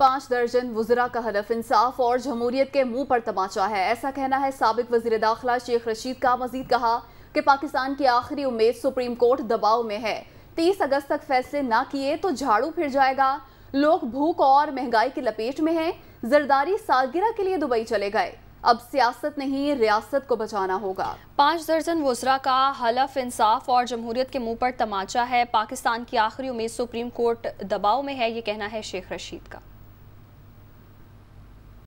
पांच दर्जन वजरा का हलफ इंसाफ और जमहूरियत के मुंह पर तमाचा है ऐसा कहना है सबक वजीर दाखिला शेख रशीद का मजीद कहा कि पाकिस्तान की आखिरी उम्मीद सुप्रीम कोर्ट दबाव में है तीस अगस्त तक फैसले ना किए तो झाड़ू फिर जाएगा लोग भूख और महंगाई की लपेट में हैं जरदारी सालगिरह के लिए दुबई चले गए अब सियासत नहीं रियासत को बचाना होगा पांच दर्जन वजरा का हलफ इंसाफ और जमहूरियत के मुंह पर तमाचा है पाकिस्तान की आखिरी उम्मीद सुप्रीम कोर्ट दबाव में है ये कहना है शेख रशीद का